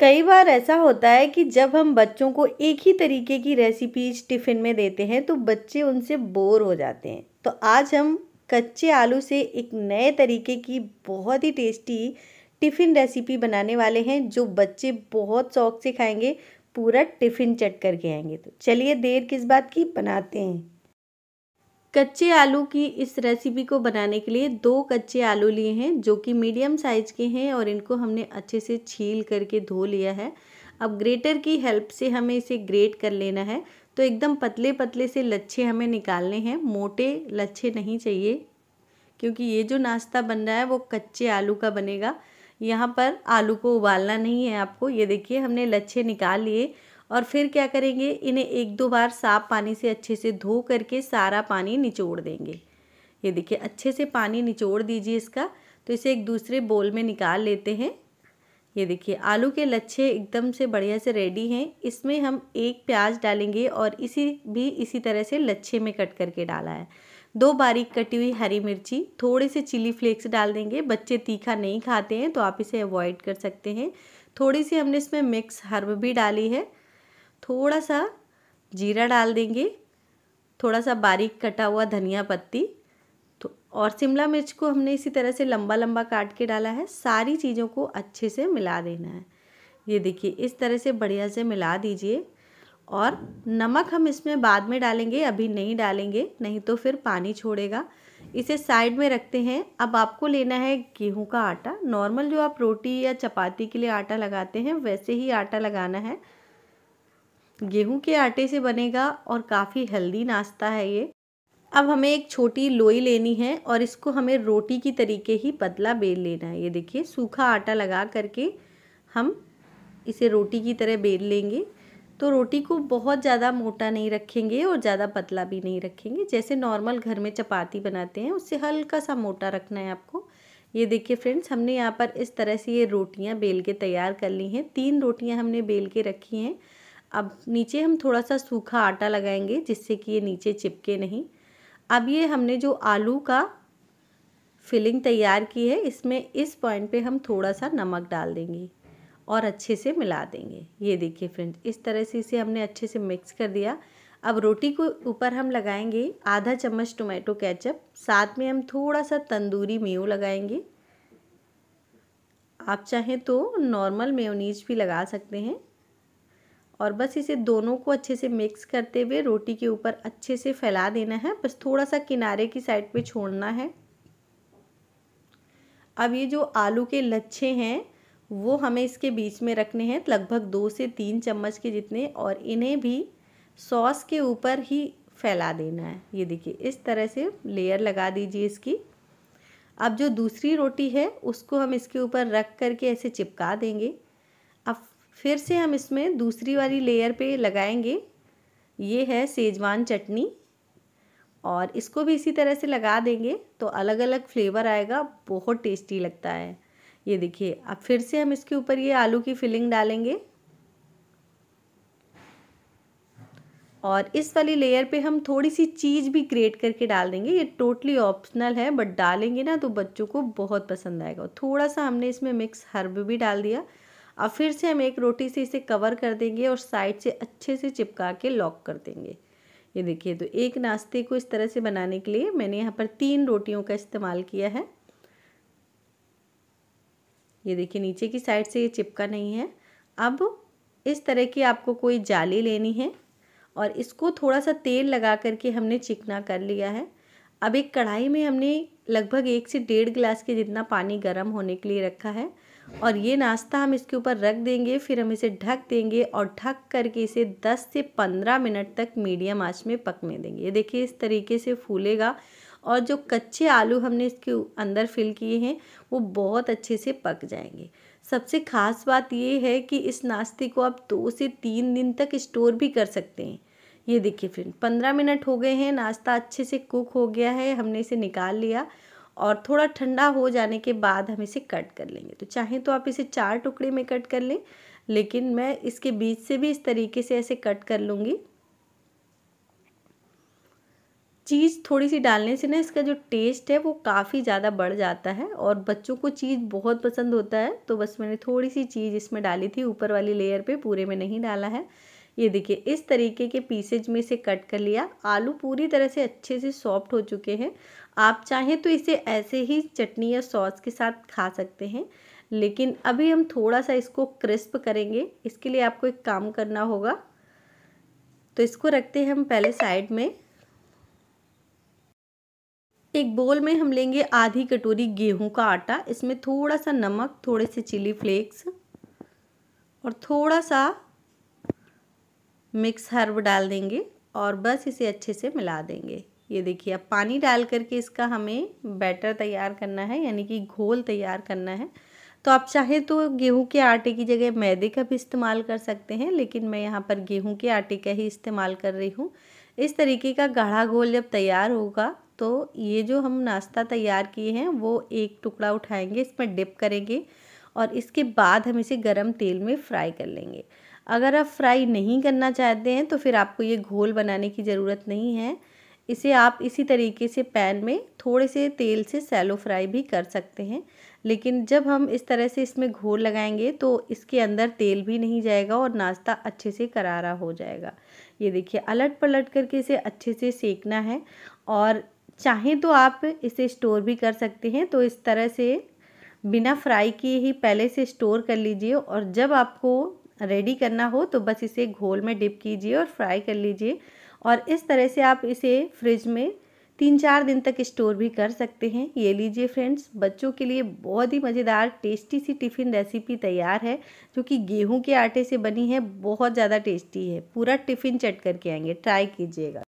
कई बार ऐसा होता है कि जब हम बच्चों को एक ही तरीके की रेसिपीज टिफ़िन में देते हैं तो बच्चे उनसे बोर हो जाते हैं तो आज हम कच्चे आलू से एक नए तरीके की बहुत ही टेस्टी टिफ़िन रेसिपी बनाने वाले हैं जो बच्चे बहुत शौक से खाएंगे पूरा टिफ़िन चट करके आएंगे तो चलिए देर किस बात की बनाते हैं कच्चे आलू की इस रेसिपी को बनाने के लिए दो कच्चे आलू लिए हैं जो कि मीडियम साइज़ के हैं और इनको हमने अच्छे से छील करके धो लिया है अब ग्रेटर की हेल्प से हमें इसे ग्रेट कर लेना है तो एकदम पतले पतले से लच्छे हमें निकालने हैं मोटे लच्छे नहीं चाहिए क्योंकि ये जो नाश्ता बन रहा है वो कच्चे आलू का बनेगा यहाँ पर आलू को उबालना नहीं है आपको ये देखिए हमने लच्छे निकाल लिए और फिर क्या करेंगे इन्हें एक दो बार साफ पानी से अच्छे से धो करके सारा पानी निचोड़ देंगे ये देखिए अच्छे से पानी निचोड़ दीजिए इसका तो इसे एक दूसरे बोल में निकाल लेते हैं ये देखिए आलू के लच्छे एकदम से बढ़िया से रेडी हैं इसमें हम एक प्याज डालेंगे और इसी भी इसी तरह से लच्छे में कट करके डाला है दो बारीक कटी हुई हरी मिर्ची थोड़े से चिली फ्लेक्स डाल देंगे बच्चे तीखा नहीं खाते हैं तो आप इसे अवॉइड कर सकते हैं थोड़ी सी हमने इसमें मिक्स हर्ब भी डाली है थोड़ा सा जीरा डाल देंगे थोड़ा सा बारीक कटा हुआ धनिया पत्ती तो और शिमला मिर्च को हमने इसी तरह से लंबा लंबा काट के डाला है सारी चीज़ों को अच्छे से मिला देना है ये देखिए इस तरह से बढ़िया से मिला दीजिए और नमक हम इसमें बाद में डालेंगे अभी नहीं डालेंगे नहीं तो फिर पानी छोड़ेगा इसे साइड में रखते हैं अब आपको लेना है गेहूं का आटा नॉर्मल जो आप रोटी या चपाती के लिए आटा लगाते हैं वैसे ही आटा लगाना है गेहूं के आटे से बनेगा और काफ़ी हेल्दी नाश्ता है ये अब हमें एक छोटी लोई लेनी है और इसको हमें रोटी की तरीके ही पतला बेल लेना है ये देखिए सूखा आटा लगा करके हम इसे रोटी की तरह बेल लेंगे तो रोटी को बहुत ज़्यादा मोटा नहीं रखेंगे और ज़्यादा पतला भी नहीं रखेंगे जैसे नॉर्मल घर में चपाती बनाते हैं उससे हल्का सा मोटा रखना है आपको ये देखिए फ्रेंड्स हमने यहाँ पर इस तरह से ये रोटियाँ बेल के तैयार कर ली हैं तीन रोटियाँ हमने बेल के रखी हैं अब नीचे हम थोड़ा सा सूखा आटा लगाएंगे जिससे कि ये नीचे चिपके नहीं अब ये हमने जो आलू का फिलिंग तैयार की है इसमें इस पॉइंट पे हम थोड़ा सा नमक डाल देंगे और अच्छे से मिला देंगे ये देखिए फ्रेंड्स इस तरह से इसे हमने अच्छे से मिक्स कर दिया अब रोटी को ऊपर हम लगाएंगे आधा चम्मच टोमेटो केचप साथ में हम थोड़ा सा तंदूरी मेयो लगाएंगे आप चाहें तो नॉर्मल मेयोनीज भी लगा सकते हैं और बस इसे दोनों को अच्छे से मिक्स करते हुए रोटी के ऊपर अच्छे से फैला देना है बस थोड़ा सा किनारे की साइड पे छोड़ना है अब ये जो आलू के लच्छे हैं वो हमें इसके बीच में रखने हैं लगभग दो से तीन चम्मच के जितने और इन्हें भी सॉस के ऊपर ही फैला देना है ये देखिए इस तरह से लेयर लगा दीजिए इसकी अब जो दूसरी रोटी है उसको हम इसके ऊपर रख करके ऐसे चिपका देंगे फिर से हम इसमें दूसरी वाली लेयर पे लगाएंगे ये है सेजवान चटनी और इसको भी इसी तरह से लगा देंगे तो अलग अलग फ्लेवर आएगा बहुत टेस्टी लगता है ये देखिए अब फिर से हम इसके ऊपर ये आलू की फिलिंग डालेंगे और इस वाली लेयर पे हम थोड़ी सी चीज़ भी ग्रेट करके डाल देंगे ये टोटली ऑप्शनल है बट डालेंगे ना तो बच्चों को बहुत पसंद आएगा थोड़ा सा हमने इसमें मिक्स हर्ब भी डाल दिया अब फिर से हम एक रोटी से इसे कवर कर देंगे और साइड से अच्छे से चिपका के लॉक कर देंगे ये देखिए तो एक नाश्ते को इस तरह से बनाने के लिए मैंने यहाँ पर तीन रोटियों का इस्तेमाल किया है ये देखिए नीचे की साइड से ये चिपका नहीं है अब इस तरह की आपको कोई जाली लेनी है और इसको थोड़ा सा तेल लगा करके हमने चिकना कर लिया है अब एक कढ़ाई में हमने लगभग एक से डेढ़ गिलास के जितना पानी गर्म होने के लिए रखा है और ये नाश्ता हम इसके ऊपर रख देंगे फिर हम इसे ढक देंगे और ढक करके इसे 10 से 15 मिनट तक मीडियम आंच में पकने देंगे ये देखिए इस तरीके से फूलेगा और जो कच्चे आलू हमने इसके अंदर फिल किए हैं वो बहुत अच्छे से पक जाएंगे सबसे ख़ास बात ये है कि इस नाश्ते को आप दो से तीन दिन तक स्टोर भी कर सकते हैं ये देखिए फ्रेंड पंद्रह मिनट हो गए हैं नाश्ता अच्छे से कुक हो गया है हमने इसे निकाल लिया और थोड़ा ठंडा हो जाने के बाद हम इसे कट कर लेंगे तो चाहें तो आप इसे चार टुकड़े में कट कर लें लेकिन मैं इसके बीच से भी इस तरीके से ऐसे कट कर लूँगी चीज़ थोड़ी सी डालने से ना इसका जो टेस्ट है वो काफ़ी ज़्यादा बढ़ जाता है और बच्चों को चीज़ बहुत पसंद होता है तो बस मैंने थोड़ी सी चीज़ इसमें डाली थी ऊपर वाली लेयर पे पूरे में नहीं डाला है ये देखिए इस तरीके के पीसेज में से कट कर लिया आलू पूरी तरह से अच्छे से सॉफ्ट हो चुके हैं आप चाहें तो इसे ऐसे ही चटनी या सॉस के साथ खा सकते हैं लेकिन अभी हम थोड़ा सा इसको क्रिस्प करेंगे इसके लिए आपको एक काम करना होगा तो इसको रखते हैं हम पहले साइड में एक बोल में हम लेंगे आधी कटोरी गेहूं का आटा इसमें थोड़ा सा नमक थोड़े से चिली फ्लेक्स और थोड़ा सा मिक्स हर्ब डाल देंगे और बस इसे अच्छे से मिला देंगे ये देखिए अब पानी डाल करके इसका हमें बैटर तैयार करना है यानी कि घोल तैयार करना है तो आप चाहे तो गेहूं के आटे की जगह मैदे का भी इस्तेमाल कर सकते हैं लेकिन मैं यहाँ पर गेहूं के आटे का ही इस्तेमाल कर रही हूँ इस तरीके का गाढ़ा घोल जब तैयार होगा तो ये जो हम नाश्ता तैयार किए हैं वो एक टुकड़ा उठाएंगे इसमें डिप करेंगे और इसके बाद हम इसे गर्म तेल में फ्राई कर लेंगे अगर आप फ्राई नहीं करना चाहते हैं तो फिर आपको ये घोल बनाने की ज़रूरत नहीं है इसे आप इसी तरीके से पैन में थोड़े से तेल से सैलो फ्राई भी कर सकते हैं लेकिन जब हम इस तरह से इसमें घोल लगाएंगे तो इसके अंदर तेल भी नहीं जाएगा और नाश्ता अच्छे से करारा हो जाएगा ये देखिए अलट पलट करके इसे अच्छे से सेकना है और चाहें तो आप इसे स्टोर भी कर सकते हैं तो इस तरह से बिना फ्राई किए ही पहले से स्टोर कर लीजिए और जब आपको रेडी करना हो तो बस इसे घोल में डिप कीजिए और फ्राई कर लीजिए और इस तरह से आप इसे फ्रिज में तीन चार दिन तक स्टोर भी कर सकते हैं ये लीजिए फ्रेंड्स बच्चों के लिए बहुत ही मज़ेदार टेस्टी सी टिफ़िन रेसिपी तैयार है जो कि गेहूं के आटे से बनी है बहुत ज़्यादा टेस्टी है पूरा टिफ़िन चट करके आएंगे ट्राई कीजिएगा